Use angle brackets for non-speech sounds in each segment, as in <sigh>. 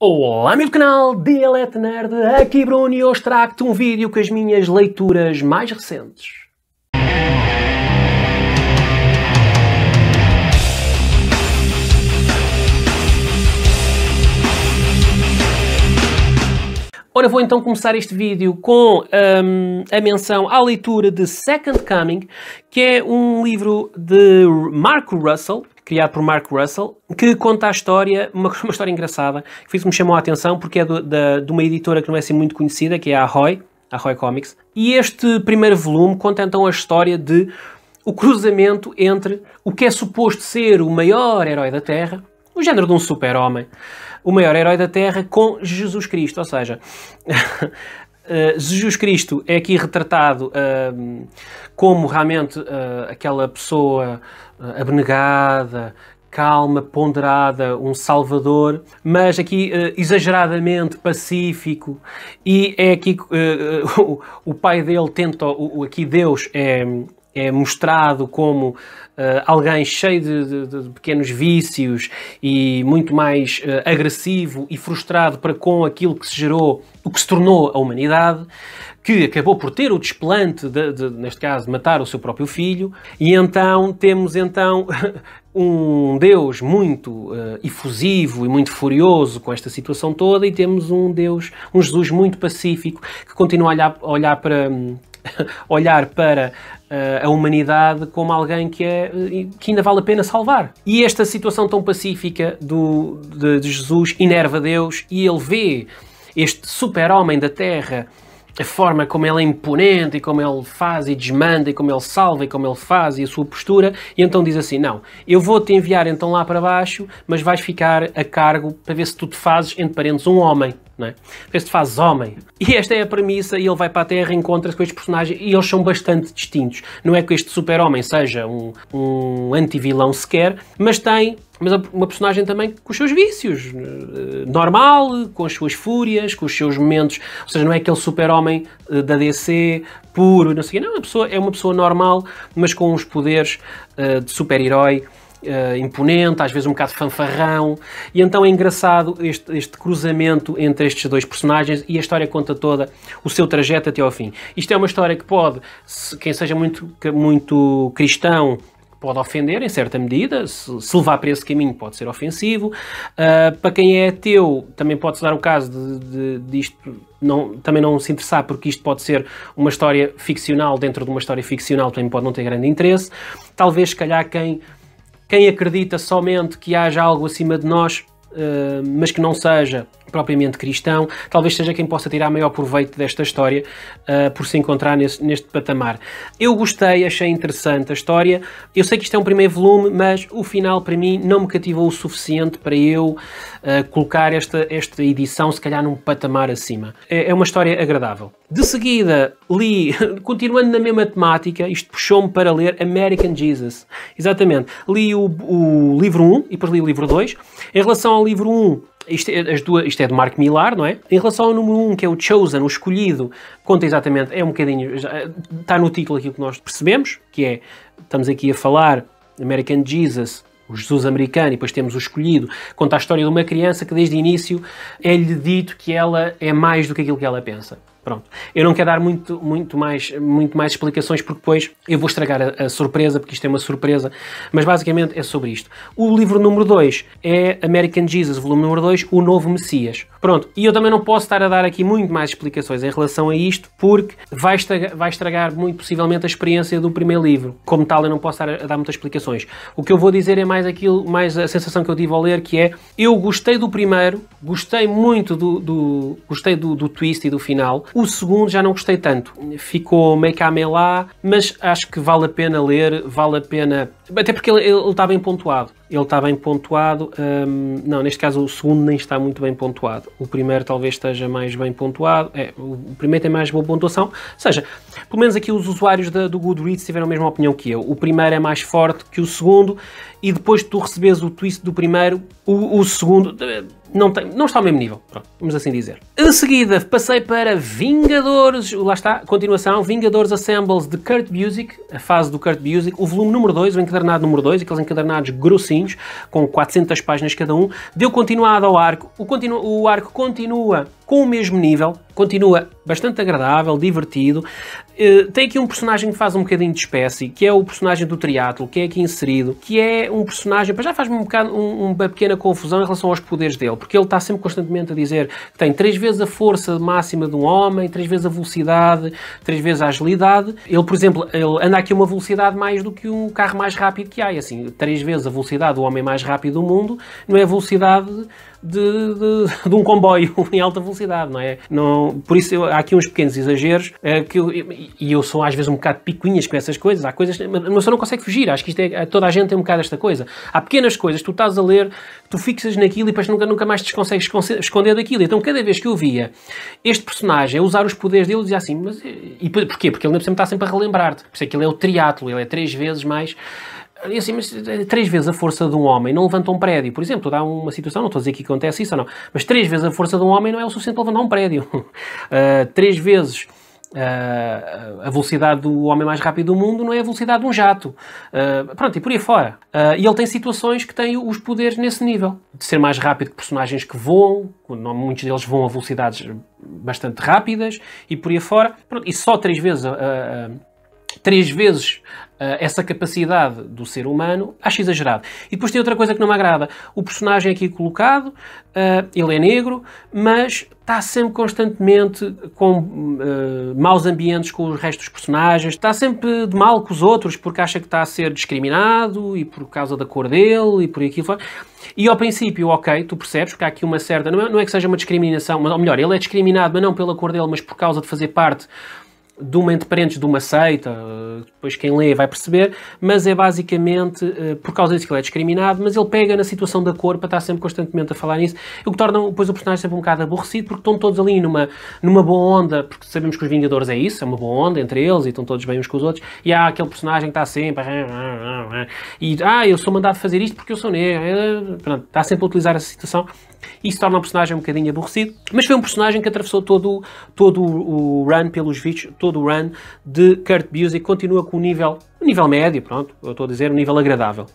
Olá, amigo do canal Dialete Nerd, aqui Bruno e hoje trago-te um vídeo com as minhas leituras mais recentes. Ora, vou então começar este vídeo com um, a menção à leitura de Second Coming, que é um livro de Mark Russell, criado por Mark Russell, que conta a história, uma, <laughs> uma história engraçada, que foi que me chamou a atenção, porque é do, da, de uma editora que não é assim muito conhecida, que é a Roy, a Roy Comics. E este primeiro volume conta então a história de o cruzamento entre o que é suposto ser o maior herói da Terra, o género de um super-homem, o maior herói da Terra com Jesus Cristo, ou seja, <laughs> Eh, Jesus Cristo é aqui retratado uh, como realmente uh, aquela pessoa eh, abnegada, calma, ponderada, um salvador, mas aqui exageradamente pacífico. E é aqui que <laughs> o, o pai dele tenta, o, aqui Deus é é mostrado como uh, alguém cheio de, de, de, pequenos vícios e muito mais uh, agressivo e frustrado para com aquilo que se gerou, o que se tornou a humanidade, que acabou por ter o desplante, de, neste caso, matar o seu próprio filho, e então temos então <laughs> um Deus muito uh, efusivo e muito furioso com esta situação toda, e temos um Deus, um Jesus muito pacífico, que continua a olhar, a olhar para, <laughs> olhar para eh, a humanidade como alguém que, é, eh, que ainda vale a pena salvar. E esta situação tão pacífica do, de, de Jesus inerva Deus e ele vê este super-homem da Terra, a forma como ele é imponente e como ele faz e desmanda e como ele salva e como ele faz e a sua postura, e então diz assim: Não, eu vou-te enviar então lá para baixo, mas vais ficar a cargo para ver se tu te fazes, entre parentes, um homem não é? Porque se faz homem. E esta é a premissa, e ele vai para a Terra, encontra-se com estes personagem, e eles são bastante distintos. Não é que este super-homem seja um, um anti-vilão sequer, mas tem mas uma personagem também com os seus vícios, eh, normal, com as suas fúrias, com os seus momentos, ou seja, não é aquele super-homem eh, da DC puro, não sei, não, é uma pessoa, é uma pessoa normal, mas com os poderes eh, de super-herói uh, imponente, às vezes um bocado fanfarrão, e então é engraçado este, este, cruzamento entre estes dois personagens e a história conta toda o seu trajeto até ao fim. Isto é uma história que pode, se, quem seja muito, muito cristão, pode ofender em certa medida, se, se levar para esse caminho pode ser ofensivo. Uh, para quem é ateu, também pode-se dar o caso de, de, de isto, não, também não se interessar, porque isto pode ser uma história ficcional dentro de uma história ficcional, também pode não ter grande interesse. Talvez, se calhar, quem quem acredita somente que haja algo acima de nós, uh, mas que não seja propriamente cristão, talvez seja quem possa tirar maior proveito desta história uh, por se encontrar nesse, neste patamar. Eu gostei, achei interessante a história. Eu sei que isto é um primeiro volume, mas o final para mim não me cativou o suficiente para eu uh, colocar esta, esta edição, se calhar, num patamar acima. é, é uma história agradável. De seguida, li, <laughs> continuando na mesma temática, isto puxou-me para ler American Jesus. Exatamente. Li o, o livro 1 e depois li o livro 2. Em relação ao livro 1, isto é, as duas, isto é de Mark Millar, não é? Em relação ao número 1, um, que é o Chosen, o escolhido, conta exatamente, é um bocadinho, está no título aquilo que nós percebemos, que é, estamos aqui a falar American Jesus, o Jesus americano, e depois temos o escolhido, conta a história de uma criança que desde o início é-lhe dito que ela é mais do que aquilo que ela pensa. Pronto. Eu não quero dar muito, muito, mais, muito mais explicações porque depois eu vou estragar a, a surpresa, porque isto é uma surpresa, mas basicamente é sobre isto. O livro número 2 é American Jesus, volume número 2, O Novo Messias. Pronto, e eu também não posso estar a dar aqui muito mais explicações em relação a isto porque vai estragar, vai estragar muito possivelmente a experiência do primeiro livro. Como tal, eu não posso estar a, dar muitas explicações. O que eu vou dizer é mais aquilo, mais a sensação que eu tive ao ler, que é eu gostei do primeiro, gostei muito do, do gostei do, do twist e do final. O segundo já não gostei tanto, ficou meio cá meio lá, mas acho que vale a pena ler, vale a pena. Até porque ele, está bem pontuado. Ele está bem pontuado. Hum, não, neste caso o segundo nem está muito bem pontuado. O primeiro talvez esteja mais bem pontuado. É, o primeiro tem mais boa pontuação. Ou seja, pelo menos aqui os usuários da, do Goodreads tiveram a mesma opinião que eu. O primeiro é mais forte que o segundo e depois de tu receberes o twist do primeiro, o, o segundo não, tem, não está ao mesmo nível. Pronto, vamos assim dizer. A seguida passei para Vingadores, lá está, continuação, Vingadores Assembles de Kurt Music, a fase do Kurt Music, o volume número 2, o encadernado número 2, aqueles encadernados grossinhos, com 400 páginas cada um, deu continuado ao arco, o, continu, o arco continua com o mesmo nível, continua bastante agradável, divertido. Uh, tem aqui um personagem que faz um bocadinho de espécie, que é o personagem do triatlo, que é aqui inserido, que é um personagem, já faz-me um bocado um, uma pequena confusão em relação aos poderes dele, porque ele está sempre constantemente a dizer que tem três vezes a força máxima de um homem, três vezes a velocidade, três vezes a agilidade. Ele, por exemplo, ele anda aqui uma velocidade mais do que um carro mais rápido que há, e assim, três vezes a velocidade do homem mais rápido do mundo, não é a velocidade de, de, de, um comboio <laughs> em alta velocidade, não é? Não, por isso eu, há aqui uns pequenos exageros é, que eu, e eu sou às vezes um bocado picuinhas com essas coisas. Há coisas, mas só não consegue fugir. Acho que isto é, é, toda a gente tem um bocado esta coisa. Há pequenas coisas, tu estás a ler, tu fixas naquilo e depois nunca, nunca mais te consegues esconder daquilo. Então cada vez que eu via este personagem usar os poderes dele, eu dizia assim, mas e porquê? Porque ele sempre está sempre a relembrar-te. Por isso é que ele é o triatlo, ele é três vezes mais. Assim, mas eh, três vezes a força de um homem não levanta um prédio, por exemplo, dá uma situação, não estou a dizer que acontece isso ou não, mas três vezes a força de um homem não é o suficiente para levantar um prédio. Uh, <laughs> três vezes Uh, a velocidade do homem mais rápido do mundo não é a velocidade de um jato. Uh, pronto, e por aí fora. Uh, e ele tem situações que têm os poderes nesse nível. De ser mais rápido que personagens que voam, muitos deles voam a velocidades bastante rápidas, e por aí fora. Pronto, e só três vezes a, a, três vezes eh, essa capacidade do ser humano, acho exagerado. E depois tem outra coisa que não me agrada. O personagem aqui colocado, eh, ele é negro, mas está sempre constantemente com uh, maus ambientes com os restos dos personagens, está sempre de mal com os outros porque acha que está a ser discriminado e por causa da cor dele e por aquilo. E ao princípio, ok, tu percebes que há aqui uma certa. Não é, não é que seja uma discriminação, mas, ou melhor, ele é discriminado, mas não pela cor dele, mas por causa de fazer parte de uma parentes de uma seita, depois quem lê vai perceber, mas é basicamente eh, por causa disso que ele é discriminado, mas ele pega na situação da cor para estar sempre constantemente a falar nisso, o que torna depois o personagem é sempre um bocado aborrecido, porque estão todos ali numa, numa boa onda, porque sabemos que os Vingadores é isso, é uma boa onda entre eles e estão todos bem uns com os outros, e há aquele personagem que está sempre e ah, eu sou mandado fazer isto porque eu sou negro, eh, Pronto, está sempre a utilizar essa situação isso torna o personagem um bocadinho aborrecido, mas foi um personagem que atravessou todo, todo o run pelos vídeos, todo todo o run de Kurt Busiek continua com o nível, nível médio, pronto, eu estou a dizer, um nível agradável.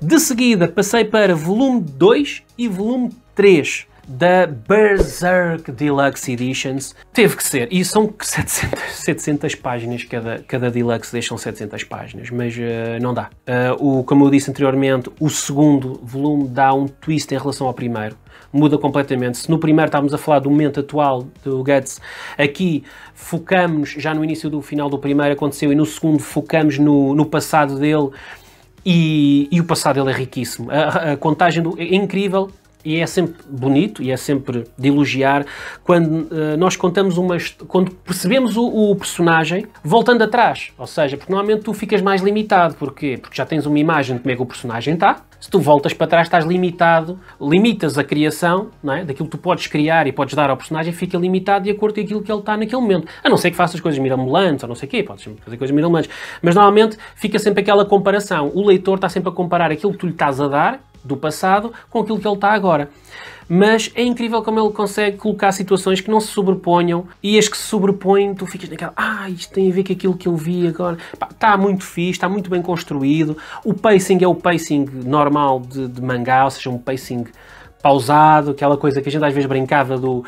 De seguida passei para volume 2 e volume 3 da Berserk Deluxe Editions. Teve que ser, e são 700, <laughs> 700 páginas, cada, cada Deluxe deixam 700 páginas, mas uh, não dá. Uh, o, como eu disse anteriormente, o segundo volume dá um twist em relação ao primeiro. Muda completamente. Se no primeiro estávamos a falar do momento atual do Guts, aqui focamos já no início do final do primeiro aconteceu e no segundo focamos no, no passado dele. E, e, o passado dele é riquíssimo. A, a contagem do, é incrível e é sempre bonito e é sempre de elogiar quando uh, nós contamos uma quando percebemos o, o, personagem voltando atrás, ou seja, porque normalmente tu ficas mais limitado, porquê? Porque já tens uma imagem de como é que o personagem está. Se tu voltas para trás, estás limitado, limitas a criação não é? daquilo que tu podes criar e podes dar ao personagem, fica limitado de acordo com aquilo que ele está naquele momento. A não ser que faças coisas mirabolantes, ou não sei o quê, podes fazer coisas mirabolantes. Mas normalmente fica sempre aquela comparação. O leitor está sempre a comparar aquilo que tu lhe estás a dar do passado com aquilo que ele está agora. Mas é incrível como ele consegue colocar situações que não se sobreponham e as que se sobrepõem, tu ficas naquela, ah, isto tem a ver com aquilo que eu vi agora. está muito fixe, está muito bem construído. O pacing é o pacing normal de, de mangá, ou seja, um pacing pausado, aquela coisa que a gente às vezes brincava do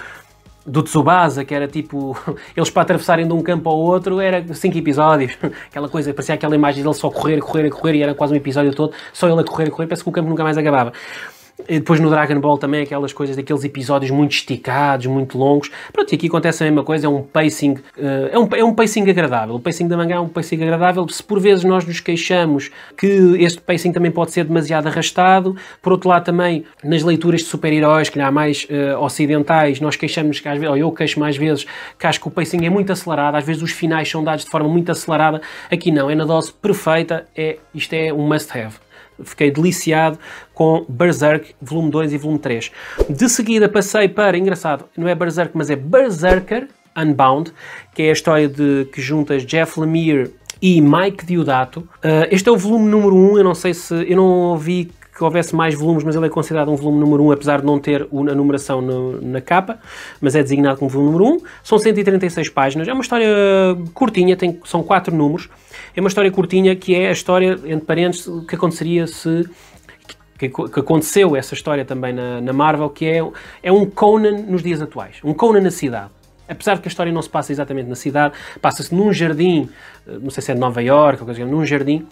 do Tsubasa, que era tipo, <laughs> eles para atravessarem de um campo ao outro, era cinco episódios, <laughs> aquela coisa, parecia aquela imagem dele só correr, correr, correr, e era quase um episódio todo, só ele a correr, correr, parece que o campo nunca mais acabava. E depois no Dragon Ball também aquelas coisas daqueles episódios muito esticados, muito longos. Pronto, e aqui acontece a mesma coisa, é um pacing, eh, é, um, é um pacing agradável. O pacing da manga é um pacing agradável. Se por vezes nós nos queixamos que este pacing também pode ser demasiado arrastado, por outro lado também nas leituras de super-heróis, que há mais uh, ocidentais, nós queixamos que às vezes, ou eu queixo mais vezes, que acho que o pacing é muito acelerado, às vezes os finais são dados de forma muito acelerada. Aqui não, é na dose perfeita, é, isto é um must-have fiquei deliciado com Berserk, volume 2 e volume 3. De seguida passei para, engraçado, não é Berserk, mas é Berserker Unbound, que é a história de que juntas Jeff Lemire e Mike Diodato. Uh, este é o volume número 1, um, eu não sei se, eu não ouvi que houvesse mais volumes, mas ele é considerado um volume número 1, um, apesar de não ter a numeração no, na capa, mas é designado como volume número 1. Um. São 136 páginas, é uma história curtinha, tem, são 4 números. É uma história curtinha que é a história, entre parênteses, o que aconteceria se que, aconteceu essa história também na, na, Marvel, que é, é um Conan nos dias atuais, um Conan na cidade. Apesar de que a história não se passa exatamente na cidade, passa-se num jardim, eh, não sei se é de Nova York ou coisa assim, num jardim,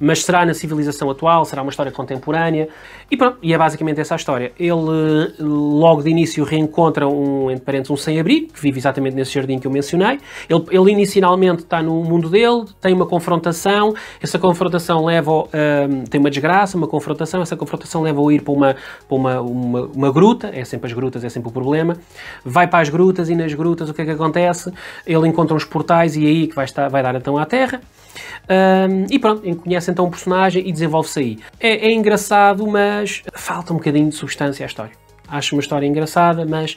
mas será na civilização atual, será uma história contemporânea. E pronto, e é basicamente essa a história. Ele logo de início reencontra um, entre parentes, um sem-abrigo, que vive exatamente nesse jardim que eu mencionei. Ele, ele inicialmente está no mundo dele, tem uma confrontação, essa confrontação leva um, tem uma desgraça, uma confrontação, essa confrontação leva-o a ir para uma, para uma, uma, uma gruta, é sempre as grutas, é sempre o problema. Vai para as grutas e nas grutas o que é que acontece? Ele encontra uns portais e é aí que vai, estar, vai dar então à Terra. Hum, e pronto, conhece então um personagem e desenvolve-se aí. É, é engraçado, mas falta um bocadinho de substância à história. Acho uma história engraçada, mas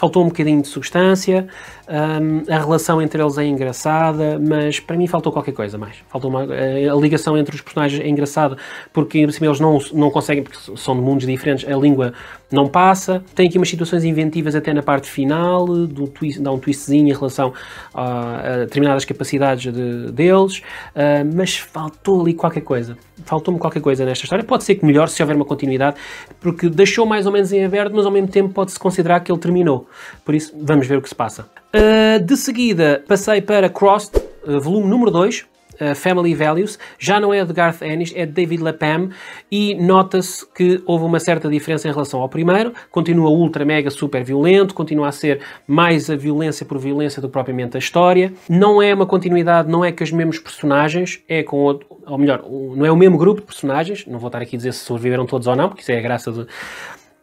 faltou um bocadinho de substância, um, a relação entre eles é engraçada, mas para mim faltou qualquer coisa mais. Faltou uma, eh, a ligação entre os personagens é engraçada, porque em eles não, não conseguem, porque são de mundos diferentes, a língua não passa. Tem aqui umas situações inventivas até na parte final, do twist, dá um twistzinho em relação a, a determinadas capacidades de, deles, uh, mas faltou ali qualquer coisa. Faltou-me qualquer coisa nesta história. Pode ser que melhor se houver uma continuidade, porque deixou mais ou menos em aberto, mas ao mesmo tempo pode-se considerar que ele terminou. Por isso, vamos ver o que se passa. Uh, de seguida, passei para Crossed, uh, volume número 2, Uh, ah, Family Values, já não é de Garth Ennis, é de David LaPam, e nota-se que houve uma certa diferença em relação ao primeiro, continua ultra, mega, super violento, continua a ser mais a violência por violência do que propriamente a história, não é uma continuidade, não é que os mesmos personagens, é com outro, ou melhor, não é o mesmo grupo de personagens, não vou estar aqui a dizer se sobreviveram todos ou não, porque isso é a graça de,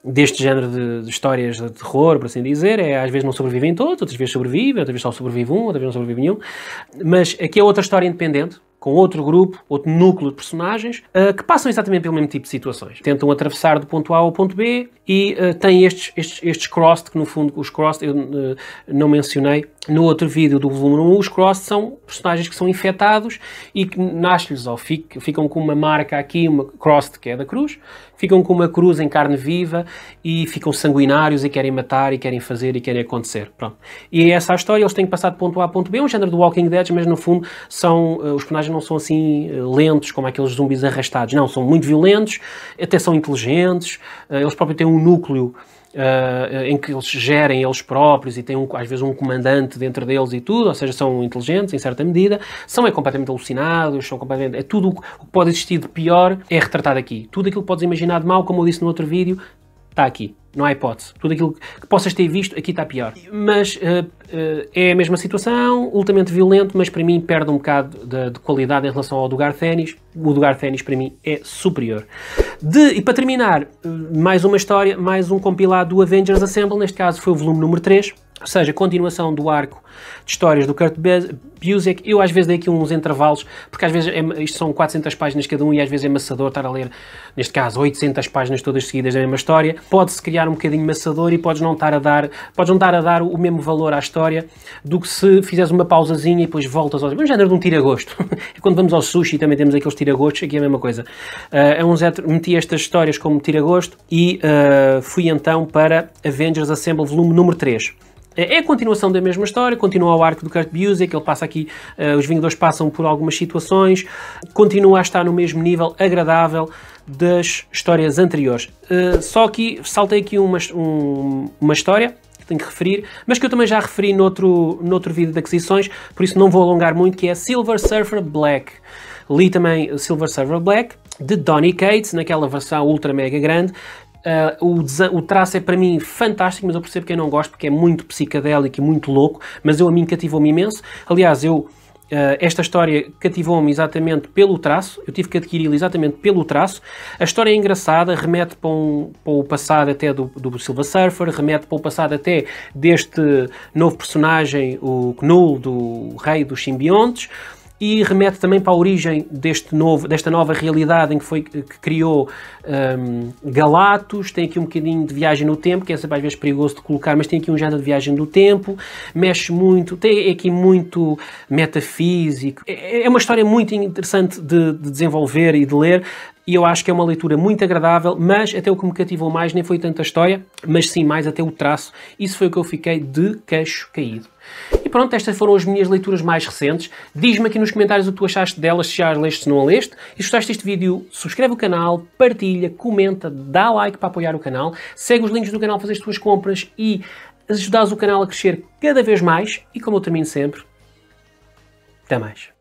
deste género de, de, histórias de terror, por assim dizer, é às vezes não sobrevivem todos, outras vezes sobrevivem, outras vezes só sobrevive um, outras vezes não sobrevive nenhum. Mas aqui é outra história independente, com outro grupo, outro núcleo de personagens, uh, que passam exatamente pelo mesmo tipo de situações. Tentam atravessar do ponto A ao ponto B e uh, têm estes, estes, estes crossed, que no fundo os crossed eu uh, não mencionei, no outro vídeo do volume 1, os Cross são personagens que são infectados e que nascem-lhes ou ficam com uma marca aqui, uma Cross que é da cruz, ficam com uma cruz em carne viva e ficam sanguinários e querem matar e querem fazer e querem acontecer. Pronto. E é essa a história, eles têm que passar de ponto A a ponto B, é um género do Walking Dead, mas no fundo são, eh, os personagens não são assim eh, lentos como aqueles zumbis arrastados, não, são muito violentos, até são inteligentes, eh, eles próprios têm um núcleo uh, em que eles gerem eles próprios e têm um, às vezes um comandante dentro deles e tudo, ou seja, são inteligentes em certa medida, são é completamente alucinados, são completamente. É tudo o que pode existir de pior é retratado aqui. Tudo aquilo que podes imaginar de mal, como eu disse no outro vídeo, está aqui. Não há hipótese. Tudo aquilo que possas ter visto aqui está pior. Mas uh, uh, é a mesma situação, ultimamente violento, mas para mim perde um bocado de, de qualidade em relação ao do Garthenis. O do Garthenis para mim é superior. De, e para terminar, eh, mais uma história, mais um compilado do Avengers Assemble, neste caso foi o volume número 3 ou seja, continuação do arco de histórias do Kurt Busiek. Eu às vezes dei aqui uns intervalos, porque às vezes é, isto são 400 páginas cada um e às vezes é maçador estar a ler, neste caso, 800 páginas todas seguidas da mesma história. Pode-se criar um bocadinho maçador e podes não estar a dar, podes não estar a dar o mesmo valor à história do que se fizeres uma pausazinha e depois voltas aos... É um género de um tira-gosto. <laughs> É quando vamos ao sushi também temos aqueles tira-gostos, aqui é a mesma coisa. Uh, é um zé, meti estas histórias como tira-gosto e uh, fui então para Avengers Assemble volume número 3. É, é a continuação da mesma história, continua o arco do Kurt Busiek, ele passa aqui, uh, os Vingadores passam por algumas situações, continua a estar no mesmo nível agradável das histórias anteriores. Uh, só que saltei aqui uma, um, uma história que tenho que referir, mas que eu também já referi noutro, noutro vídeo de aquisições, por isso não vou alongar muito, que é Silver Surfer Black. Li também Silver Surfer Black, de Donny Cates, naquela versão ultra mega grande, Uh, o, o, traço é para mim fantástico, mas eu percebo quem não gosta porque é muito psicadélico e muito louco, mas eu a mim cativou-me imenso. Aliás, eu uh, esta história cativou-me exatamente pelo traço, eu tive que adquiri-la exatamente pelo traço. A história é engraçada, remete para, um, para o passado até do, do Silva Surfer, remete para o passado até deste novo personagem, o Knull, do Rei dos Simbiontes e remete também para a origem deste novo, desta nova realidade em que, foi, que criou um, Galatos, tem aqui um bocadinho de viagem no tempo, que é sempre às vezes perigoso de colocar, mas tem aqui um género de viagem no tempo, mexe muito, tem aqui muito metafísico. É, é, é uma história muito interessante de, de desenvolver e de ler, e eu acho que é uma leitura muito agradável, mas até o que me cativou mais nem foi tanta história, mas sim mais até o traço. Isso foi o que eu fiquei de queixo caído. E pronto, estas foram as minhas leituras mais recentes. Diz-me aqui nos comentários o que tu achaste delas, se já as leste, se não a leste. E se gostaste deste vídeo, subscreve o canal, partilha, comenta, dá like para apoiar o canal, segue os links do canal para fazer as tuas compras e ajudares o canal a crescer cada vez mais. E como eu termino sempre, até mais.